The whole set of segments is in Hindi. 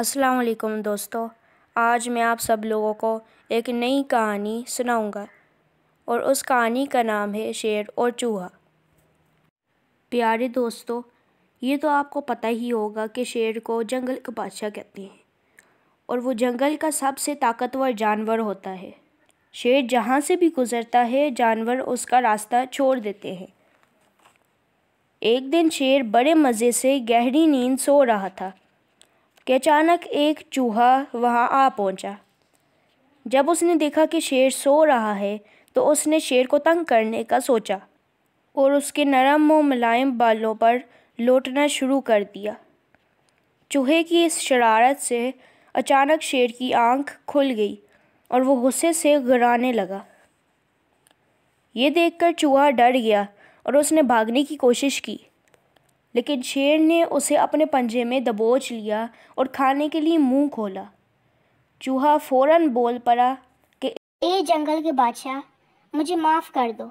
अस्सलाम वालेकुम दोस्तों आज मैं आप सब लोगों को एक नई कहानी सुनाऊंगा और उस कहानी का नाम है शेर और चूहा प्यारे दोस्तों ये तो आपको पता ही होगा कि शेर को जंगल का बादशाह कहते हैं और वो जंगल का सबसे ताकतवर जानवर होता है शेर जहाँ से भी गुज़रता है जानवर उसका रास्ता छोड़ देते हैं एक दिन शेर बड़े मज़े से गहरी नींद सो रहा था कि अचानक एक चूहा वहाँ आ पहुँचा जब उसने देखा कि शेर सो रहा है तो उसने शेर को तंग करने का सोचा और उसके नरम व मुलायम बालों पर लौटना शुरू कर दिया चूहे की इस शरारत से अचानक शेर की आंख खुल गई और वो गुस्से से घराने लगा ये देखकर चूहा डर गया और उसने भागने की कोशिश की लेकिन शेर ने उसे अपने पंजे में दबोच लिया और खाने के लिए मुंह खोला चूहा फौरन बोल पड़ा कि ए जंगल के बादशाह मुझे माफ़ कर दो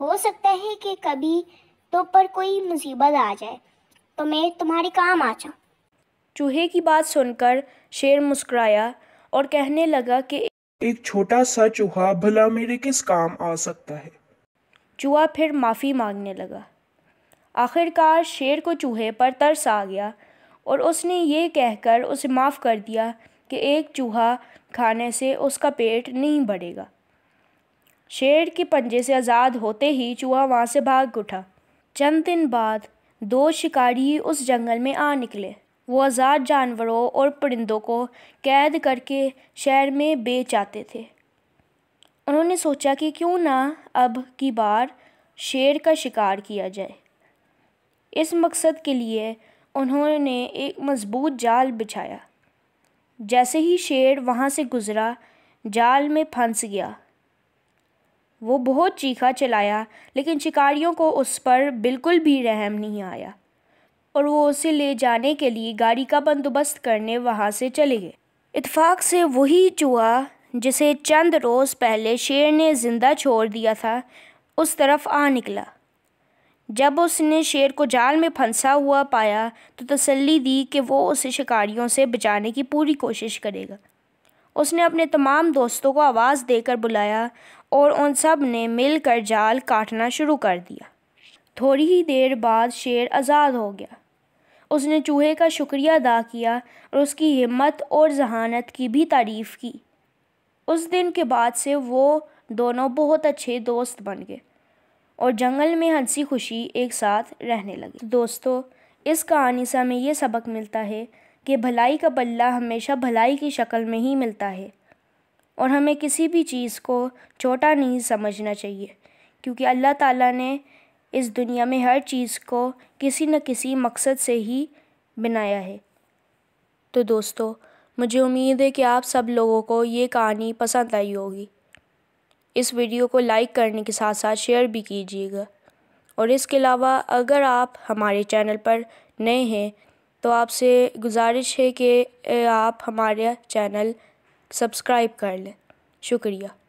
हो सकता है कि कभी तो पर कोई मुसीबत आ जाए तो मैं तुम्हारे काम आ जाऊँ चूहे की बात सुनकर शेर मुस्कुराया और कहने लगा कि एक छोटा सा चूहा भला मेरे किस काम आ सकता है चूहा फिर माफ़ी मांगने लगा आखिरकार शेर को चूहे पर तरस आ गया और उसने ये कहकर उसे माफ़ कर दिया कि एक चूहा खाने से उसका पेट नहीं बढ़ेगा शेर के पंजे से आज़ाद होते ही चूहा वहाँ से भाग उठा चंद दिन बाद दो शिकारी उस जंगल में आ निकले वो आज़ाद जानवरों और परिंदों को कैद करके शहर में बेच आते थे उन्होंने सोचा कि क्यों ना अब की बार शेर का शिकार किया जाए इस मकसद के लिए उन्होंने एक मज़बूत जाल बिछाया जैसे ही शेर वहाँ से गुज़रा जाल में फंस गया वो बहुत चीखा चलाया लेकिन शिकारियों को उस पर बिल्कुल भी रहम नहीं आया और वो उसे ले जाने के लिए गाड़ी का बंदोबस्त करने वहाँ से चले गए इतफाक़ से वही चूहा जिसे चंद रोज़ पहले शेर ने ज़िंदा छोड़ दिया था उस तरफ आ निकला जब उसने शेर को जाल में फंसा हुआ पाया तो तसल्ली दी कि वो उसे शिकारियों से बचाने की पूरी कोशिश करेगा उसने अपने तमाम दोस्तों को आवाज़ देकर बुलाया और उन सब ने मिलकर जाल काटना शुरू कर दिया थोड़ी ही देर बाद शेर आज़ाद हो गया उसने चूहे का शुक्रिया अदा किया और उसकी हिम्मत और जहानत की भी तारीफ़ की उस दिन के बाद से वो दोनों बहुत अच्छे दोस्त बन गए और जंगल में हंसी खुशी एक साथ रहने लगे दोस्तों इस कहानी से हमें यह सबक मिलता है कि भलाई का बल्ला हमेशा भलाई की शक्ल में ही मिलता है और हमें किसी भी चीज़ को छोटा नहीं समझना चाहिए क्योंकि अल्लाह ताला ने इस दुनिया में हर चीज़ को किसी न किसी मकसद से ही बनाया है तो दोस्तों मुझे उम्मीद है कि आप सब लोगों को ये कहानी पसंद आई होगी इस वीडियो को लाइक करने के साथ साथ शेयर भी कीजिएगा और इसके अलावा अगर आप हमारे चैनल पर नए हैं तो आपसे गुजारिश है कि आप हमारा चैनल सब्सक्राइब कर लें शुक्रिया